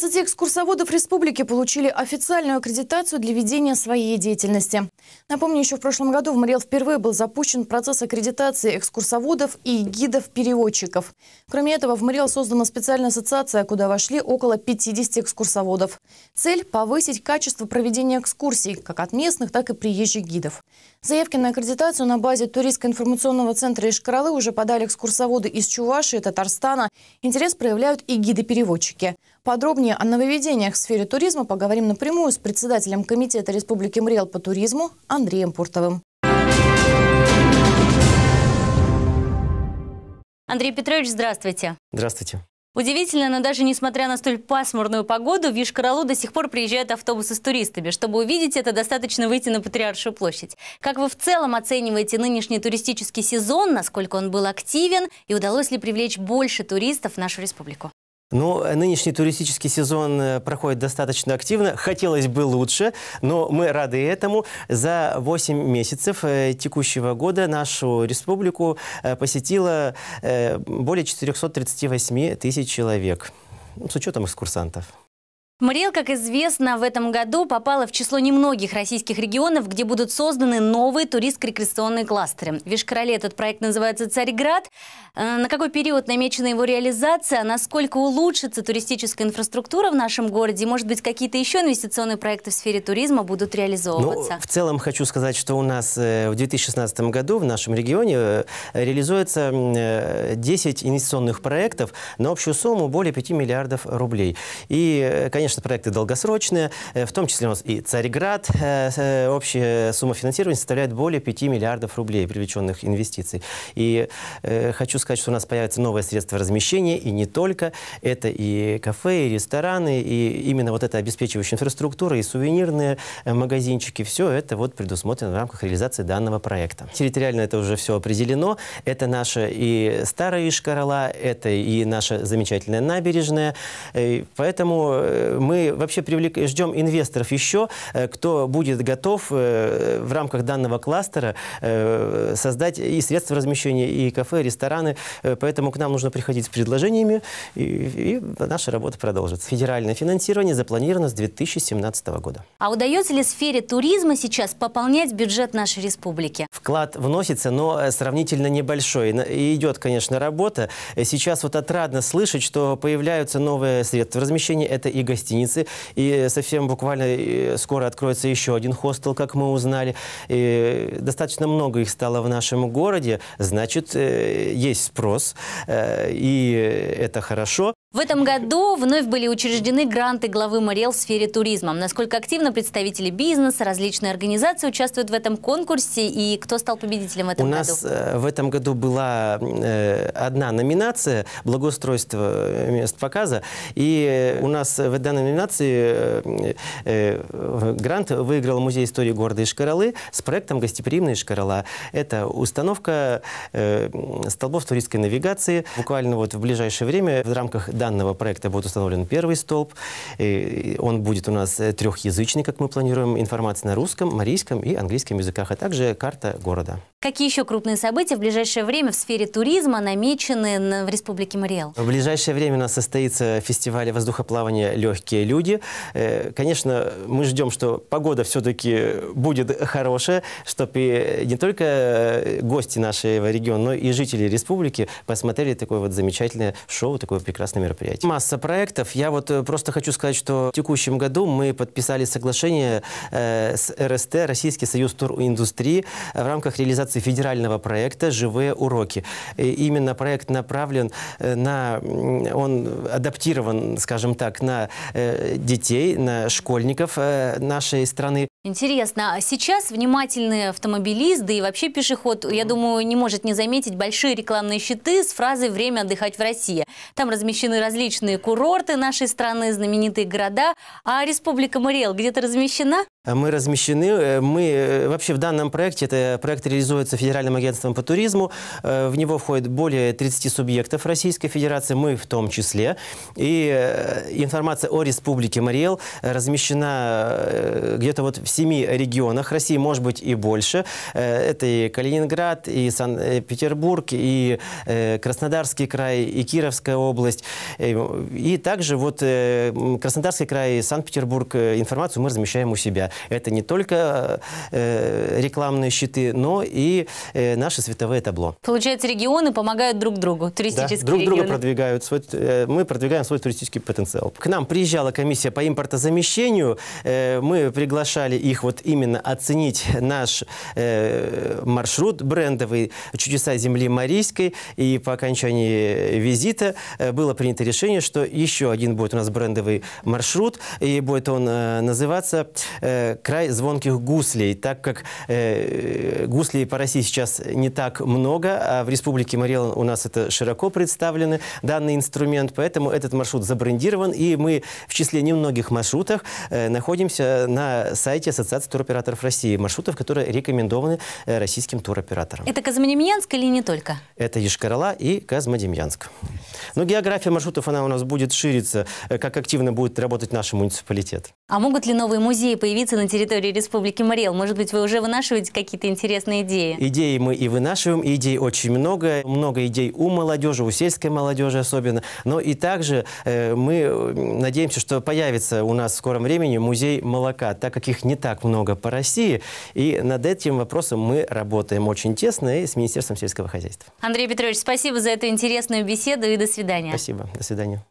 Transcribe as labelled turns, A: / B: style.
A: 20 экскурсоводов республики получили официальную аккредитацию для ведения своей деятельности. Напомню, еще в прошлом году в МРЕЛ впервые был запущен процесс аккредитации экскурсоводов и гидов-переводчиков. Кроме этого, в МРЕЛ создана специальная ассоциация, куда вошли около 50 экскурсоводов. Цель – повысить качество проведения экскурсий, как от местных, так и приезжих гидов. Заявки на аккредитацию на базе туристско-информационного центра Ишкаралы уже подали экскурсоводы из Чувашии, Татарстана. Интерес проявляют и гиды-переводчики. Подробнее о нововведениях в сфере туризма поговорим напрямую с председателем Комитета Республики МРЕЛ по туризму Андреем Пуртовым.
B: Андрей Петрович, здравствуйте. Здравствуйте. Удивительно, но даже несмотря на столь пасмурную погоду, в йошкар до сих пор приезжают автобусы с туристами. Чтобы увидеть это, достаточно выйти на Патриаршую площадь. Как вы в целом оцениваете нынешний туристический сезон, насколько он был активен и удалось ли привлечь больше туристов в нашу республику?
A: Ну, нынешний туристический сезон э, проходит достаточно активно. Хотелось бы лучше, но мы рады этому. За 8 месяцев э, текущего года нашу республику э, посетило более 438 тысяч человек, с учетом экскурсантов.
B: Мариэл, как известно, в этом году попала в число немногих российских регионов, где будут созданы новые туристско-рекреационные кластеры. В Вишкороле этот проект называется «Царьград». Э, на какой период намечена его реализация? Насколько улучшится туристическая инфраструктура в нашем городе? Может быть, какие-то еще инвестиционные проекты в сфере туризма будут ну, реализовываться? Ну, в
A: целом хочу сказать, что у нас э, в 2016 году в нашем регионе э, реализуется 10 инвестиционных проектов на общую сумму более 5 миллиардов рублей. И, конечно, конечно, проекты долгосрочные, э, в том числе у нас и Цареград, э, э, Общая сумма финансирования составляет более 5 миллиардов рублей привлеченных инвестиций. И хочу сказать, что у нас появятся новые средства размещения, и не только. Это и кафе, и рестораны, и именно вот эта обеспечивающая инфраструктура, и сувенирные магазинчики. Все это вот предусмотрено в рамках реализации данного проекта. Территориально это уже все определено. Это наша и старая Ишкарала, это и наша замечательная набережная. Поэтому мы вообще привлек... ждем инвесторов еще, э, кто будет готов э, в рамках данного кластера э, создать и средства размещения, и кафе, и рестораны. Поэтому к нам нужно приходить с предложениями, и, и наша работа продолжится. Федеральное финансирование запланировано с 2017 года.
B: А удается ли сфере туризма сейчас пополнять бюджет нашей республики?
A: Вклад вносится, но сравнительно небольшой. И идет, конечно, работа. Сейчас вот отрадно слышать, что появляются новые средства размещения. Это и гостиницы гостиницы. И совсем буквально скоро откроется еще один хостел, как мы узнали. И достаточно много их стало в нашем городе. Значит, э, есть спрос, э, и это хорошо.
B: В этом году вновь были учреждены гранты главы Мариэл в сфере туризма. Насколько активно представители бизнеса, различные организации участвуют в этом конкурсе и кто стал победителем в этом У году? У э,
A: нас в этом году была э, одна номинация «Благоустройство мест показа». И э, у нас в данной номинации грант выиграл Музей истории города Ишкаралы с проектом «Гостеприимная Ишкарала». Это установка столбов туристской навигации. Буквально вот в ближайшее время в рамках данного проекта будет установлен первый столб. он будет у нас э, трехязычный, как мы планируем, информация на русском, марийском и английском языках, а также карта города.
B: Какие еще крупные события в ближайшее время в сфере туризма намечены в Республике Мариэл?
A: В ближайшее время у нас состоится фестиваль воздухоплавания «Легкие люди». Э, конечно, мы ждем, что погода все-таки будет хорошая, чтобы не только э, гости нашего региона, но и жители республики посмотрели такое вот замечательное шоу, такое прекрасное мероприятие мероприятий. Масса проектов. Я вот э, просто хочу сказать, что в текущем году мы подписали соглашение э, с РСТ, Российский союз туриндустрии, в рамках реализации федерального проекта «Живые уроки». И именно проект направлен э, на... Он адаптирован, скажем так, на детей, на школьников нашей страны.
B: Интересно, а сейчас внимательные автомобилист, да и вообще пешеход, я думаю, не может не заметить большие рекламные щиты с фразой «Время отдыхать в России». Там размещены различные курорты нашей страны, знаменитые города. А республика Мариэл где-то размещена?
A: мы размещены. Э, мы э, вообще в данном проекте, это проект реализуется Федеральным агентством по туризму, э, в него входит более 30 субъектов Российской Федерации, мы в том числе. И информация о Республике Мариэл размещена где-то вот в семи регионах России, может быть и больше. Это и Калининград, и Санкт-Петербург, и Краснодарский край, и Кировская область. И также вот Краснодарский край и Санкт-Петербург информацию мы размещаем у себя. Это не только э, рекламные щиты, но и э, наше световое табло.
B: Получается, регионы помогают друг другу, туристические да, друг регионы. друга
A: продвигают. Свой, э, мы продвигаем свой туристический потенциал. К нам приезжала комиссия по импортозамещению. Э, мы приглашали их вот именно оценить наш э, маршрут брендовый «Чудеса земли Марийской». И по окончании визита э, было принято решение, что еще один будет у нас брендовый маршрут, и будет он э, называться э, край звонких гуслей, так как э, гуслей по России сейчас не так много, а в Республике Мариэл у нас это широко представлены данный инструмент, поэтому этот маршрут забрендирован, и мы в числе немногих маршрутов э, находимся на сайте Ассоциации туроператоров России, маршрутов, которые рекомендованы э, российским туроператорам.
B: Это Казмодемьянск или не только?
A: Это Ешкарала и Казмодемьянск. Но география маршрутов, она у нас будет шириться, э, как активно будет работать наш муниципалитет.
B: А могут ли новые музеи появиться на территории Республики Марел? Может быть, вы уже вынашиваете какие-то интересные идеи?
A: Идеи мы и вынашиваем, идей очень много. Много идей у молодежи, у сельской молодежи особенно. Но и также э, мы э, надеемся, что появится у нас в скором времени музей молока, так как их не так много по России. И над этим вопросом мы работаем очень тесно и с Министерством сельского хозяйства.
B: Андрей Петрович, спасибо за эту интересную беседу и до свидания.
A: Спасибо, до свидания.